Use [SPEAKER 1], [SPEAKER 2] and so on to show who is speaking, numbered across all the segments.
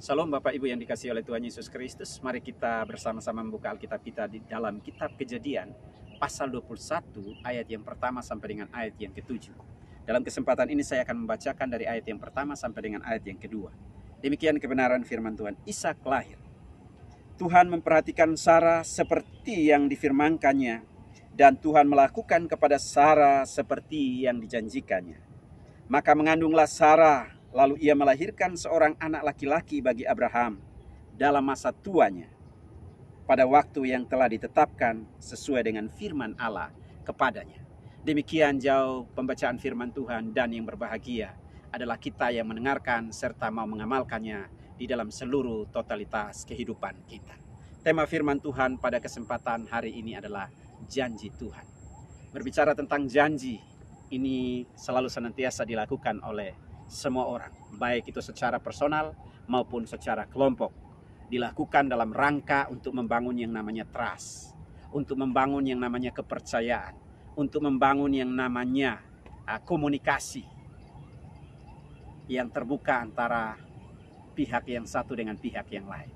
[SPEAKER 1] Salam Bapak Ibu yang dikasih oleh Tuhan Yesus Kristus. Mari kita bersama-sama membuka Alkitab kita di dalam kitab Kejadian pasal 21 ayat yang pertama sampai dengan ayat yang ketujuh. Dalam kesempatan ini saya akan membacakan dari ayat yang pertama sampai dengan ayat yang kedua. Demikian kebenaran firman Tuhan. Ishak lahir. Tuhan memperhatikan Sarah seperti yang difirmankannya dan Tuhan melakukan kepada Sarah seperti yang dijanjikannya. Maka mengandunglah Sarah Lalu ia melahirkan seorang anak laki-laki bagi Abraham dalam masa tuanya pada waktu yang telah ditetapkan sesuai dengan firman Allah kepadanya. Demikian jauh pembacaan firman Tuhan dan yang berbahagia adalah kita yang mendengarkan serta mau mengamalkannya di dalam seluruh totalitas kehidupan kita. Tema firman Tuhan pada kesempatan hari ini adalah janji Tuhan. Berbicara tentang janji, ini selalu senantiasa dilakukan oleh semua orang, baik itu secara personal maupun secara kelompok. Dilakukan dalam rangka untuk membangun yang namanya trust, untuk membangun yang namanya kepercayaan, untuk membangun yang namanya ah, komunikasi yang terbuka antara pihak yang satu dengan pihak yang lain.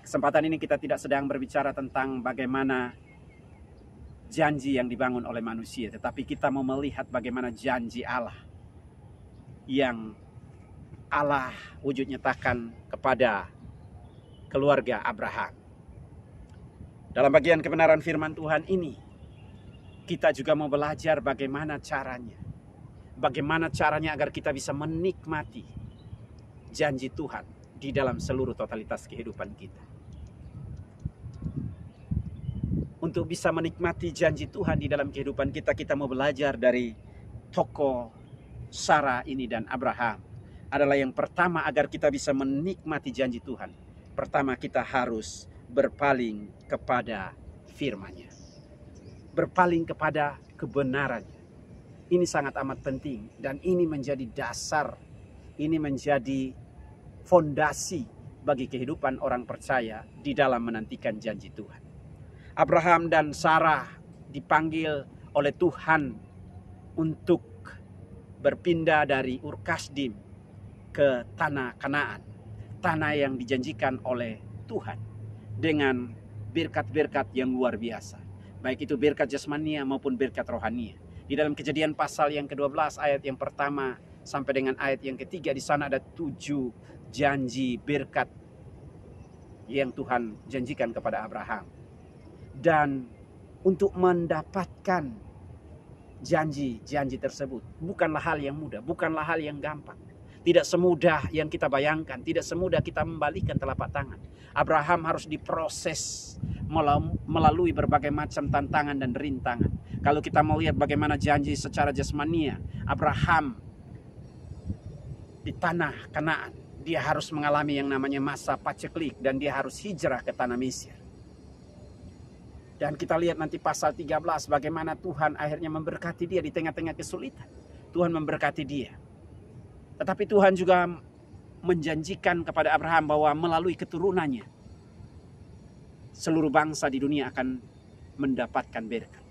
[SPEAKER 1] Kesempatan ini kita tidak sedang berbicara tentang bagaimana janji yang dibangun oleh manusia, tetapi kita mau melihat bagaimana janji Allah yang Allah wujud nyatakan kepada keluarga Abraham. Dalam bagian kebenaran firman Tuhan ini, kita juga mau belajar bagaimana caranya. Bagaimana caranya agar kita bisa menikmati janji Tuhan di dalam seluruh totalitas kehidupan kita. Untuk bisa menikmati janji Tuhan di dalam kehidupan kita, kita mau belajar dari tokoh Sarah ini dan Abraham adalah yang pertama agar kita bisa menikmati janji Tuhan. Pertama kita harus berpaling kepada firman-Nya. Berpaling kepada kebenarannya. Ini sangat amat penting dan ini menjadi dasar, ini menjadi fondasi bagi kehidupan orang percaya di dalam menantikan janji Tuhan. Abraham dan Sarah dipanggil oleh Tuhan untuk berpindah dari Urkasdim ke tanah Kanaan, tanah yang dijanjikan oleh Tuhan dengan berkat-berkat yang luar biasa, baik itu berkat jasmania maupun berkat rohania. Di dalam kejadian pasal yang ke-12 ayat yang pertama sampai dengan ayat yang ketiga di sana ada tujuh janji berkat yang Tuhan janjikan kepada Abraham. Dan untuk mendapatkan janji-janji tersebut. Bukanlah hal yang mudah, bukanlah hal yang gampang. Tidak semudah yang kita bayangkan, tidak semudah kita membalikkan telapak tangan. Abraham harus diproses melalui berbagai macam tantangan dan rintangan. Kalau kita melihat bagaimana janji secara jasmania, Abraham di tanah Kanaan, dia harus mengalami yang namanya masa paceklik dan dia harus hijrah ke tanah Mesir. Dan kita lihat nanti pasal 13 bagaimana Tuhan akhirnya memberkati dia di tengah-tengah kesulitan. Tuhan memberkati dia. Tetapi Tuhan juga menjanjikan kepada Abraham bahwa melalui keturunannya seluruh bangsa di dunia akan mendapatkan berkat.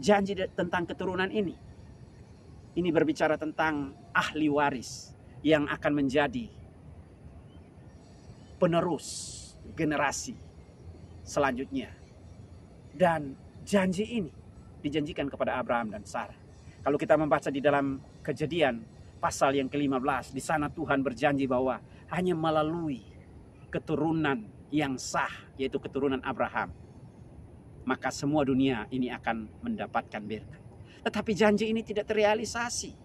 [SPEAKER 1] Janji tentang keturunan ini ini berbicara tentang ahli waris yang akan menjadi penerus generasi selanjutnya dan janji ini dijanjikan kepada Abraham dan Sarah. Kalau kita membaca di dalam kejadian pasal yang ke-15, di sana Tuhan berjanji bahwa hanya melalui keturunan yang sah, yaitu keturunan Abraham, maka semua dunia ini akan mendapatkan berkat. Tetapi janji ini tidak terrealisasi.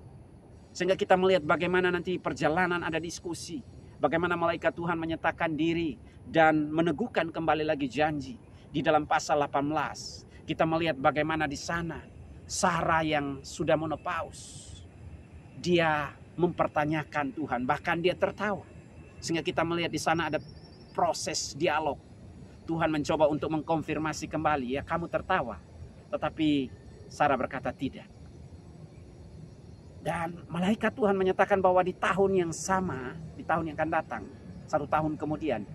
[SPEAKER 1] Sehingga kita melihat bagaimana nanti perjalanan ada diskusi. Bagaimana malaikat Tuhan menyatakan diri dan meneguhkan kembali lagi janji di dalam pasal 18 kita melihat bagaimana di sana Sarah yang sudah menopause dia mempertanyakan Tuhan bahkan dia tertawa sehingga kita melihat di sana ada proses dialog Tuhan mencoba untuk mengkonfirmasi kembali ya kamu tertawa tetapi Sarah berkata tidak dan malaikat Tuhan menyatakan bahwa di tahun yang sama di tahun yang akan datang satu tahun kemudian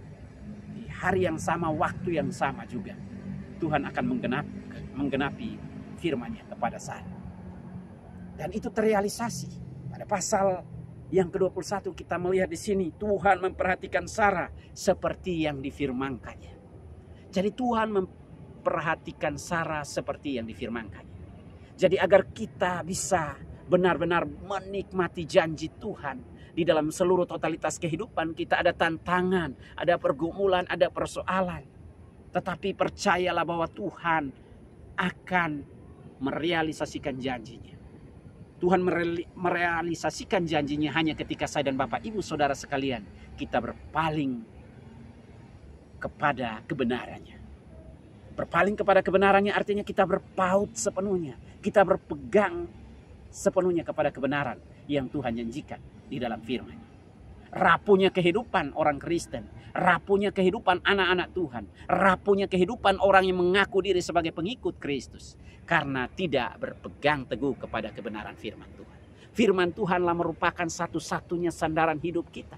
[SPEAKER 1] hari yang sama, waktu yang sama juga. Tuhan akan menggenap, menggenapi firman-Nya kepada saya. Dan itu terrealisasi. Pada pasal yang ke-21 kita melihat di sini Tuhan memperhatikan Sarah seperti yang difirmankannya. Jadi Tuhan memperhatikan Sarah seperti yang difirmankannya. Jadi agar kita bisa benar-benar menikmati janji Tuhan di dalam seluruh totalitas kehidupan kita ada tantangan, ada pergumulan, ada persoalan. Tetapi percayalah bahwa Tuhan akan merealisasikan janjinya. Tuhan merealisasikan janjinya hanya ketika saya dan Bapak Ibu Saudara sekalian kita berpaling kepada kebenarannya. Berpaling kepada kebenarannya artinya kita berpaut sepenuhnya. Kita berpegang sepenuhnya kepada kebenaran yang Tuhan janjikan di dalam firman. Rapuhnya kehidupan orang Kristen, rapuhnya kehidupan anak-anak Tuhan, rapuhnya kehidupan orang yang mengaku diri sebagai pengikut Kristus karena tidak berpegang teguh kepada kebenaran firman Tuhan. Firman Tuhanlah merupakan satu-satunya sandaran hidup kita.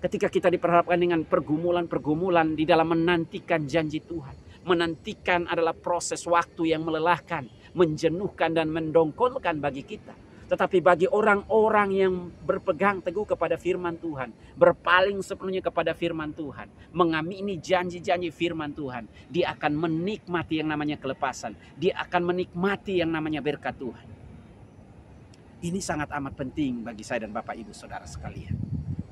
[SPEAKER 1] Ketika kita diperhadapkan dengan pergumulan-pergumulan di dalam menantikan janji Tuhan, menantikan adalah proses waktu yang melelahkan, menjenuhkan dan mendongkolkan bagi kita tetapi bagi orang-orang yang berpegang teguh kepada firman Tuhan, berpaling sepenuhnya kepada firman Tuhan, mengamini janji-janji firman Tuhan, dia akan menikmati yang namanya kelepasan, dia akan menikmati yang namanya berkat Tuhan. Ini sangat amat penting bagi saya dan Bapak Ibu Saudara sekalian.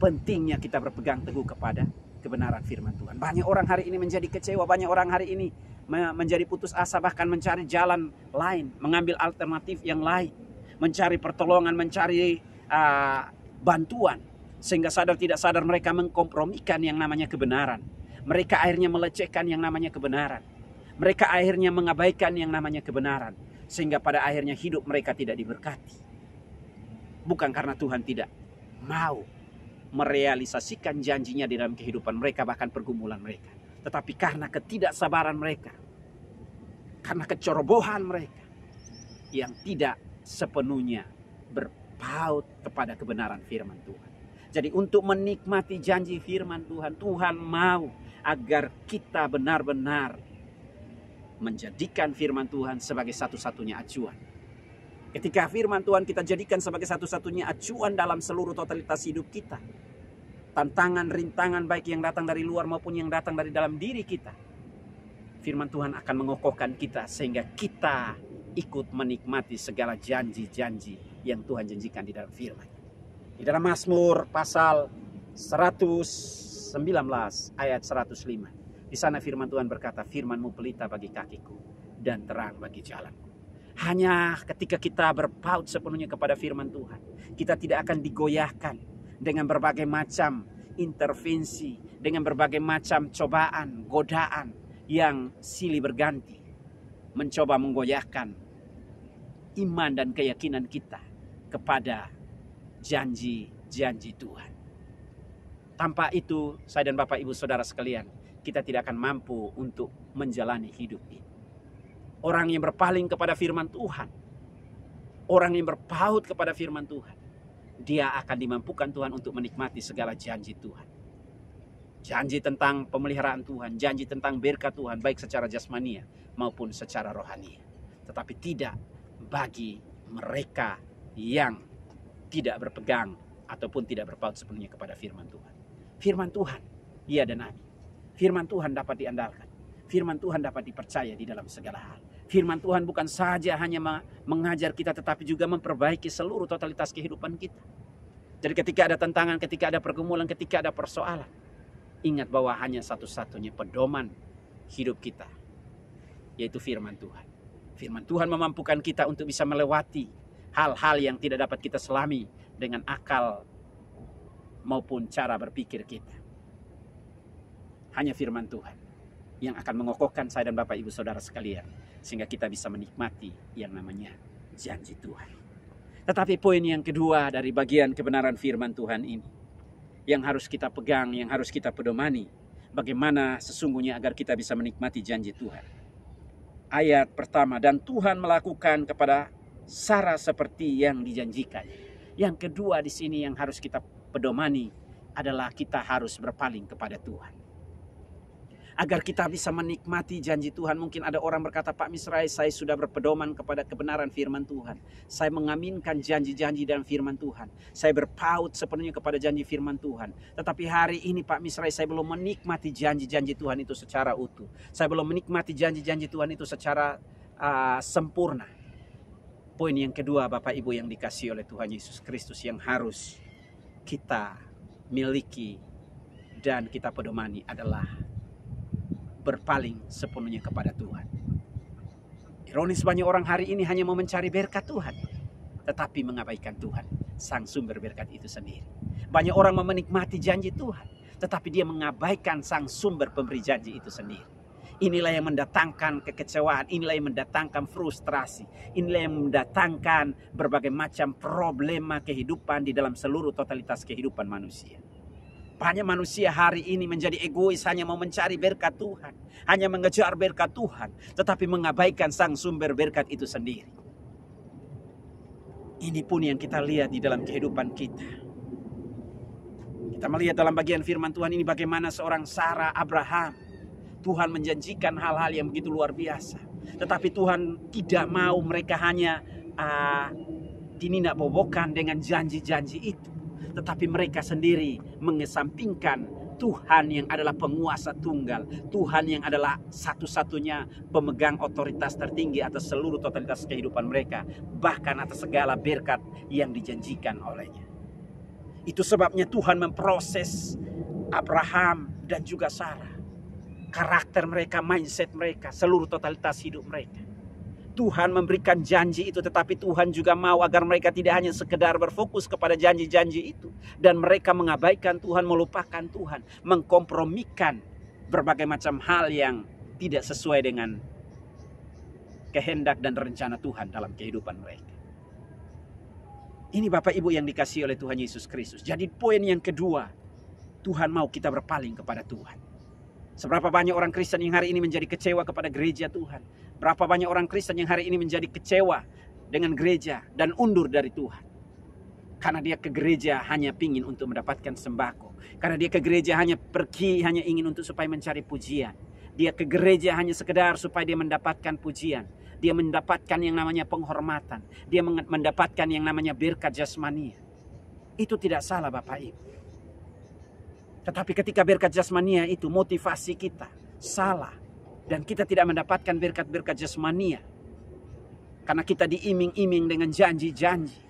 [SPEAKER 1] Pentingnya kita berpegang teguh kepada kebenaran firman Tuhan. Banyak orang hari ini menjadi kecewa, banyak orang hari ini menjadi putus asa bahkan mencari jalan lain, mengambil alternatif yang lain mencari pertolongan, mencari uh, bantuan. Sehingga sadar tidak sadar mereka mengkompromikan yang namanya kebenaran. Mereka akhirnya melecehkan yang namanya kebenaran. Mereka akhirnya mengabaikan yang namanya kebenaran. Sehingga pada akhirnya hidup mereka tidak diberkati. Bukan karena Tuhan tidak mau merealisasikan janjinya di dalam kehidupan mereka bahkan pergumulan mereka. Tetapi karena ketidaksabaran mereka, karena kecerobohan mereka yang tidak sepenuhnya berpaut kepada kebenaran firman Tuhan. Jadi untuk menikmati janji firman Tuhan, Tuhan mau agar kita benar-benar menjadikan firman Tuhan sebagai satu-satunya acuan. Ketika firman Tuhan kita jadikan sebagai satu-satunya acuan dalam seluruh totalitas hidup kita. Tantangan, rintangan baik yang datang dari luar maupun yang datang dari dalam diri kita. Firman Tuhan akan mengokohkan kita sehingga kita ikut menikmati segala janji-janji yang Tuhan janjikan di dalam firman. Di dalam Mazmur pasal 119 ayat 105. Di sana firman Tuhan berkata, firmanmu pelita bagi kakiku dan terang bagi jalanku. Hanya ketika kita berpaut sepenuhnya kepada firman Tuhan, kita tidak akan digoyahkan dengan berbagai macam intervensi, dengan berbagai macam cobaan, godaan yang silih berganti mencoba menggoyahkan iman dan keyakinan kita kepada janji-janji Tuhan. Tanpa itu, saya dan Bapak Ibu Saudara sekalian, kita tidak akan mampu untuk menjalani hidup ini. Orang yang berpaling kepada firman Tuhan, orang yang berpaut kepada firman Tuhan, dia akan dimampukan Tuhan untuk menikmati segala janji Tuhan janji tentang pemeliharaan Tuhan, janji tentang berkat Tuhan, baik secara jasmania maupun secara rohani. Tetapi tidak bagi mereka yang tidak berpegang ataupun tidak berpaut sepenuhnya kepada firman Tuhan. Firman Tuhan, iya dan amin. Firman Tuhan dapat diandalkan. Firman Tuhan dapat dipercaya di dalam segala hal. Firman Tuhan bukan saja hanya mengajar kita tetapi juga memperbaiki seluruh totalitas kehidupan kita. Jadi ketika ada tantangan, ketika ada pergumulan, ketika ada persoalan, ingat bahwa hanya satu-satunya pedoman hidup kita yaitu firman Tuhan. Firman Tuhan memampukan kita untuk bisa melewati hal-hal yang tidak dapat kita selami dengan akal maupun cara berpikir kita. Hanya firman Tuhan yang akan mengokohkan saya dan Bapak Ibu Saudara sekalian sehingga kita bisa menikmati yang namanya janji Tuhan. Tetapi poin yang kedua dari bagian kebenaran firman Tuhan ini yang harus kita pegang, yang harus kita pedomani bagaimana sesungguhnya agar kita bisa menikmati janji Tuhan ayat pertama dan Tuhan melakukan kepada Sarah seperti yang dijanjikan. Yang kedua di sini yang harus kita pedomani adalah kita harus berpaling kepada Tuhan agar kita bisa menikmati janji Tuhan. Mungkin ada orang berkata, Pak Misrai, saya sudah berpedoman kepada kebenaran firman Tuhan. Saya mengaminkan janji-janji dan firman Tuhan. Saya berpaut sepenuhnya kepada janji firman Tuhan. Tetapi hari ini Pak Misrai, saya belum menikmati janji-janji Tuhan itu secara utuh. Saya belum menikmati janji-janji Tuhan itu secara uh, sempurna. Poin yang kedua Bapak Ibu yang dikasih oleh Tuhan Yesus Kristus yang harus kita miliki dan kita pedomani adalah berpaling sepenuhnya kepada Tuhan. Ironis banyak orang hari ini hanya mau mencari berkat Tuhan, tetapi mengabaikan Tuhan, sang sumber berkat itu sendiri. Banyak orang mau menikmati janji Tuhan, tetapi dia mengabaikan sang sumber pemberi janji itu sendiri. Inilah yang mendatangkan kekecewaan, inilah yang mendatangkan frustrasi, inilah yang mendatangkan berbagai macam problema kehidupan di dalam seluruh totalitas kehidupan manusia. Banyak manusia hari ini menjadi egois hanya mau mencari berkat Tuhan. Hanya mengejar berkat Tuhan. Tetapi mengabaikan sang sumber berkat itu sendiri. Ini pun yang kita lihat di dalam kehidupan kita. Kita melihat dalam bagian firman Tuhan ini bagaimana seorang Sarah Abraham. Tuhan menjanjikan hal-hal yang begitu luar biasa. Tetapi Tuhan tidak mau mereka hanya uh, ah, dininak bobokan dengan janji-janji itu tetapi mereka sendiri mengesampingkan Tuhan yang adalah penguasa tunggal, Tuhan yang adalah satu-satunya pemegang otoritas tertinggi atas seluruh totalitas kehidupan mereka, bahkan atas segala berkat yang dijanjikan olehnya. Itu sebabnya Tuhan memproses Abraham dan juga Sarah. Karakter mereka, mindset mereka, seluruh totalitas hidup mereka. Tuhan memberikan janji itu tetapi Tuhan juga mau agar mereka tidak hanya sekedar berfokus kepada janji-janji itu dan mereka mengabaikan Tuhan, melupakan Tuhan, mengkompromikan berbagai macam hal yang tidak sesuai dengan kehendak dan rencana Tuhan dalam kehidupan mereka. Ini Bapak Ibu yang dikasihi oleh Tuhan Yesus Kristus. Jadi poin yang kedua, Tuhan mau kita berpaling kepada Tuhan. Seberapa banyak orang Kristen yang hari ini menjadi kecewa kepada gereja Tuhan. Berapa banyak orang Kristen yang hari ini menjadi kecewa dengan gereja dan undur dari Tuhan. Karena dia ke gereja hanya pingin untuk mendapatkan sembako. Karena dia ke gereja hanya pergi, hanya ingin untuk supaya mencari pujian. Dia ke gereja hanya sekedar supaya dia mendapatkan pujian. Dia mendapatkan yang namanya penghormatan. Dia mendapatkan yang namanya berkat jasmani. Itu tidak salah Bapak Ibu. Tetapi ketika berkat jasmania itu motivasi kita salah. Dan kita tidak mendapatkan berkat-berkat jasmania. Karena kita diiming-iming dengan janji-janji.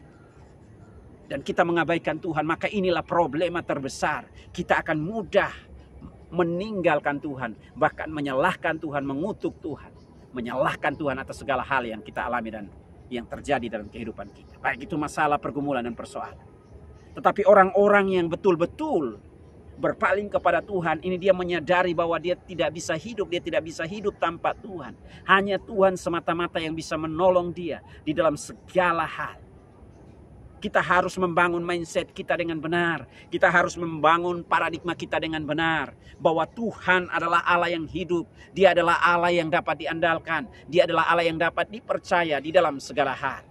[SPEAKER 1] Dan kita mengabaikan Tuhan. Maka inilah problema terbesar. Kita akan mudah meninggalkan Tuhan. Bahkan menyalahkan Tuhan, mengutuk Tuhan. Menyalahkan Tuhan atas segala hal yang kita alami dan yang terjadi dalam kehidupan kita. Baik itu masalah pergumulan dan persoalan. Tetapi orang-orang yang betul-betul berpaling kepada Tuhan, ini dia menyadari bahwa dia tidak bisa hidup, dia tidak bisa hidup tanpa Tuhan. Hanya Tuhan semata-mata yang bisa menolong dia di dalam segala hal. Kita harus membangun mindset kita dengan benar. Kita harus membangun paradigma kita dengan benar. Bahwa Tuhan adalah Allah yang hidup. Dia adalah Allah yang dapat diandalkan. Dia adalah Allah yang dapat dipercaya di dalam segala hal.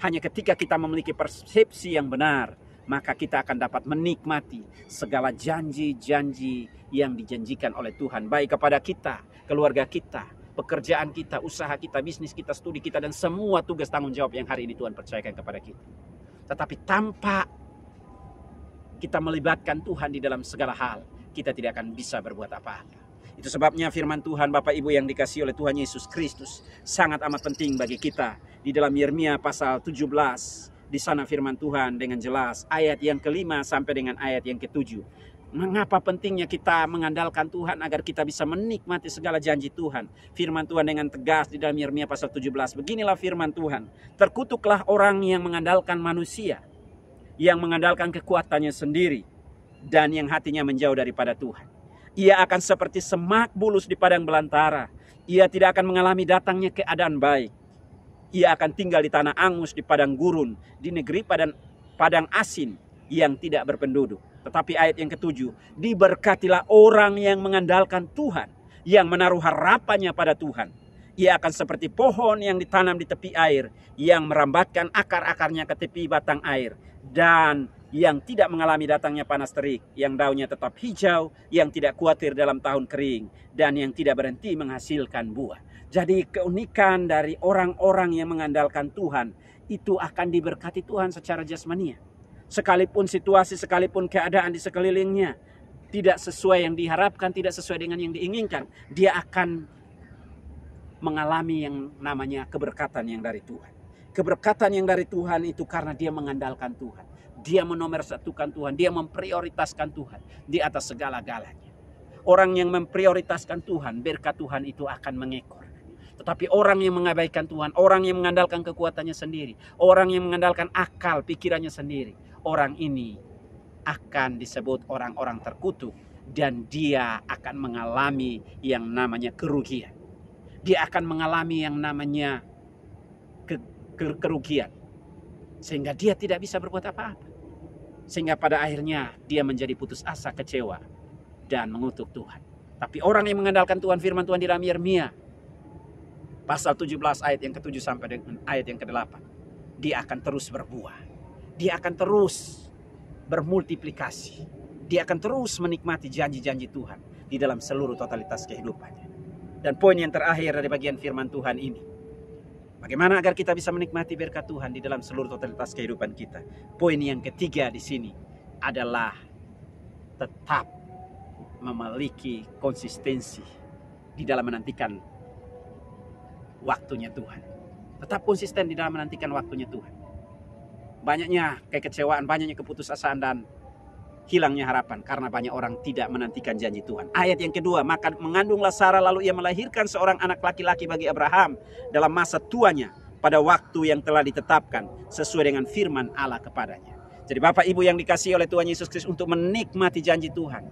[SPEAKER 1] Hanya ketika kita memiliki persepsi yang benar, maka kita akan dapat menikmati segala janji-janji yang dijanjikan oleh Tuhan, baik kepada kita, keluarga kita, pekerjaan kita, usaha kita, bisnis kita, studi kita, dan semua tugas tanggung jawab yang hari ini Tuhan percayakan kepada kita. Tetapi tanpa kita melibatkan Tuhan di dalam segala hal, kita tidak akan bisa berbuat apa-apa. Itu sebabnya firman Tuhan Bapak Ibu yang dikasih oleh Tuhan Yesus Kristus sangat amat penting bagi kita. Di dalam Yeremia pasal 17 di sana firman Tuhan dengan jelas ayat yang kelima sampai dengan ayat yang ketujuh. Mengapa pentingnya kita mengandalkan Tuhan agar kita bisa menikmati segala janji Tuhan. Firman Tuhan dengan tegas di dalam Yeremia pasal 17. Beginilah firman Tuhan. Terkutuklah orang yang mengandalkan manusia. Yang mengandalkan kekuatannya sendiri. Dan yang hatinya menjauh daripada Tuhan. Ia akan seperti semak bulus di padang belantara. Ia tidak akan mengalami datangnya keadaan baik ia akan tinggal di tanah angus, di padang gurun, di negeri padang, padang asin yang tidak berpenduduk. Tetapi ayat yang ketujuh, diberkatilah orang yang mengandalkan Tuhan, yang menaruh harapannya pada Tuhan. Ia akan seperti pohon yang ditanam di tepi air, yang merambatkan akar-akarnya ke tepi batang air, dan yang tidak mengalami datangnya panas terik, yang daunnya tetap hijau, yang tidak khawatir dalam tahun kering, dan yang tidak berhenti menghasilkan buah. Jadi keunikan dari orang-orang yang mengandalkan Tuhan itu akan diberkati Tuhan secara jasmania. Sekalipun situasi, sekalipun keadaan di sekelilingnya tidak sesuai yang diharapkan, tidak sesuai dengan yang diinginkan, dia akan mengalami yang namanya keberkatan yang dari Tuhan. Keberkatan yang dari Tuhan itu karena dia mengandalkan Tuhan. Dia menomorsatukan Tuhan, dia memprioritaskan Tuhan di atas segala-galanya. Orang yang memprioritaskan Tuhan, berkat Tuhan itu akan mengekor. Tapi orang yang mengabaikan Tuhan, orang yang mengandalkan kekuatannya sendiri, orang yang mengandalkan akal pikirannya sendiri, orang ini akan disebut orang-orang terkutuk dan dia akan mengalami yang namanya kerugian. Dia akan mengalami yang namanya ke, ke, kerugian. Sehingga dia tidak bisa berbuat apa-apa. Sehingga pada akhirnya dia menjadi putus asa, kecewa dan mengutuk Tuhan. Tapi orang yang mengandalkan Tuhan firman Tuhan di dalam Yeremia Pasal 17 ayat yang ke-7 sampai dengan ayat yang ke-8. Dia akan terus berbuah. Dia akan terus bermultiplikasi. Dia akan terus menikmati janji-janji Tuhan di dalam seluruh totalitas kehidupannya. Dan poin yang terakhir dari bagian firman Tuhan ini. Bagaimana agar kita bisa menikmati berkat Tuhan di dalam seluruh totalitas kehidupan kita? Poin yang ketiga di sini adalah tetap memiliki konsistensi di dalam menantikan waktunya Tuhan. Tetap konsisten di dalam menantikan waktunya Tuhan. Banyaknya kekecewaan, banyaknya keputusasaan dan hilangnya harapan karena banyak orang tidak menantikan janji Tuhan. Ayat yang kedua, maka mengandunglah Sarah lalu ia melahirkan seorang anak laki-laki bagi Abraham dalam masa tuanya pada waktu yang telah ditetapkan sesuai dengan firman Allah kepadanya. Jadi Bapak Ibu yang dikasihi oleh Tuhan Yesus Kristus untuk menikmati janji Tuhan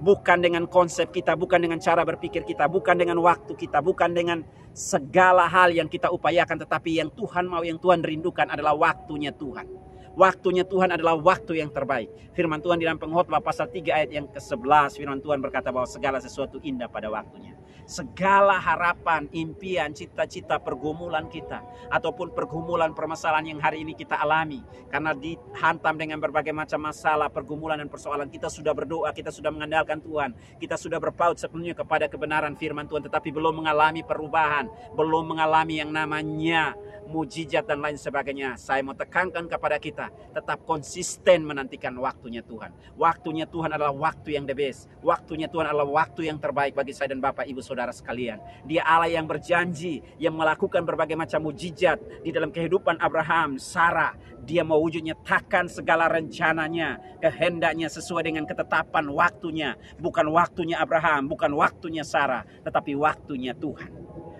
[SPEAKER 1] bukan dengan konsep kita, bukan dengan cara berpikir kita, bukan dengan waktu kita, bukan dengan segala hal yang kita upayakan, tetapi yang Tuhan mau, yang Tuhan rindukan adalah waktunya Tuhan. Waktunya Tuhan adalah waktu yang terbaik. Firman Tuhan di dalam pengkhotbah pasal 3 ayat yang ke-11 firman Tuhan berkata bahwa segala sesuatu indah pada waktunya. Segala harapan, impian, cita-cita, pergumulan kita ataupun pergumulan permasalahan yang hari ini kita alami karena dihantam dengan berbagai macam masalah, pergumulan dan persoalan kita sudah berdoa, kita sudah mengandalkan Tuhan, kita sudah berpaut sepenuhnya kepada kebenaran firman Tuhan tetapi belum mengalami perubahan, belum mengalami yang namanya mujizat dan lain sebagainya. Saya mau tekankan kepada kita tetap konsisten menantikan waktunya Tuhan. Waktunya Tuhan adalah waktu yang the best. Waktunya Tuhan adalah waktu yang terbaik bagi saya dan Bapak, Ibu, Saudara sekalian. Dia Allah yang berjanji, yang melakukan berbagai macam mujizat di dalam kehidupan Abraham, Sarah. Dia mau wujud takkan segala rencananya, kehendaknya sesuai dengan ketetapan waktunya. Bukan waktunya Abraham, bukan waktunya Sarah, tetapi waktunya Tuhan.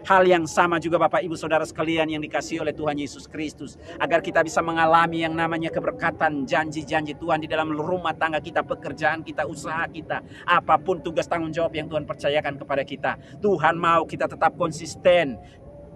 [SPEAKER 1] Hal yang sama juga Bapak Ibu Saudara sekalian yang dikasih oleh Tuhan Yesus Kristus. Agar kita bisa mengalami yang namanya keberkatan, janji-janji Tuhan di dalam rumah tangga kita, pekerjaan kita, usaha kita. Apapun tugas tanggung jawab yang Tuhan percayakan kepada kita. Tuhan mau kita tetap konsisten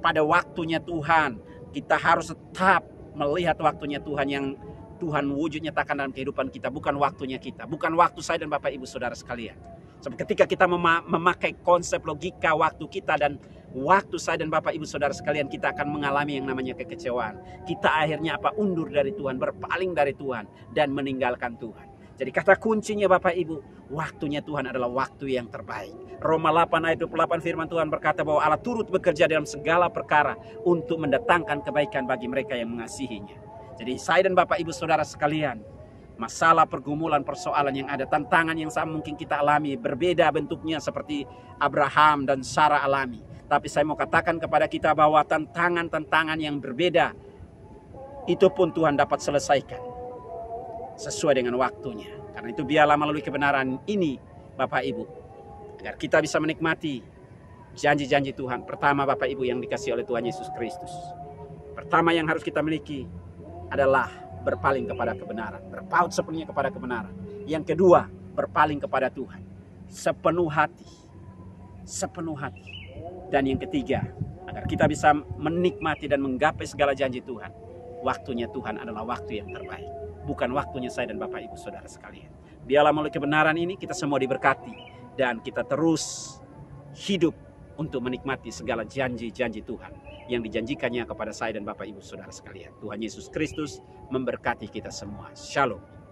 [SPEAKER 1] pada waktunya Tuhan. Kita harus tetap melihat waktunya Tuhan yang Tuhan wujud nyatakan dalam kehidupan kita. Bukan waktunya kita, bukan waktu saya dan Bapak Ibu Saudara sekalian. Ketika kita memakai konsep logika waktu kita dan waktu saya dan Bapak Ibu Saudara sekalian kita akan mengalami yang namanya kekecewaan. Kita akhirnya apa? Undur dari Tuhan, berpaling dari Tuhan dan meninggalkan Tuhan. Jadi kata kuncinya Bapak Ibu, waktunya Tuhan adalah waktu yang terbaik. Roma 8 ayat 28 firman Tuhan berkata bahwa Allah turut bekerja dalam segala perkara untuk mendatangkan kebaikan bagi mereka yang mengasihinya. Jadi saya dan Bapak Ibu Saudara sekalian, masalah pergumulan persoalan yang ada tantangan yang sama mungkin kita alami berbeda bentuknya seperti Abraham dan Sarah alami tapi saya mau katakan kepada kita bahwa tantangan-tantangan yang berbeda itu pun Tuhan dapat selesaikan sesuai dengan waktunya. Karena itu biarlah melalui kebenaran ini Bapak Ibu agar kita bisa menikmati janji-janji Tuhan. Pertama Bapak Ibu yang dikasih oleh Tuhan Yesus Kristus. Pertama yang harus kita miliki adalah berpaling kepada kebenaran, berpaut sepenuhnya kepada kebenaran. Yang kedua, berpaling kepada Tuhan sepenuh hati. Sepenuh hati dan yang ketiga, agar kita bisa menikmati dan menggapai segala janji Tuhan. Waktunya Tuhan adalah waktu yang terbaik, bukan waktunya saya dan Bapak Ibu Saudara sekalian. Biarlah melalui kebenaran ini kita semua diberkati dan kita terus hidup untuk menikmati segala janji-janji Tuhan yang dijanjikannya kepada saya dan Bapak Ibu Saudara sekalian. Tuhan Yesus Kristus memberkati kita semua. Shalom.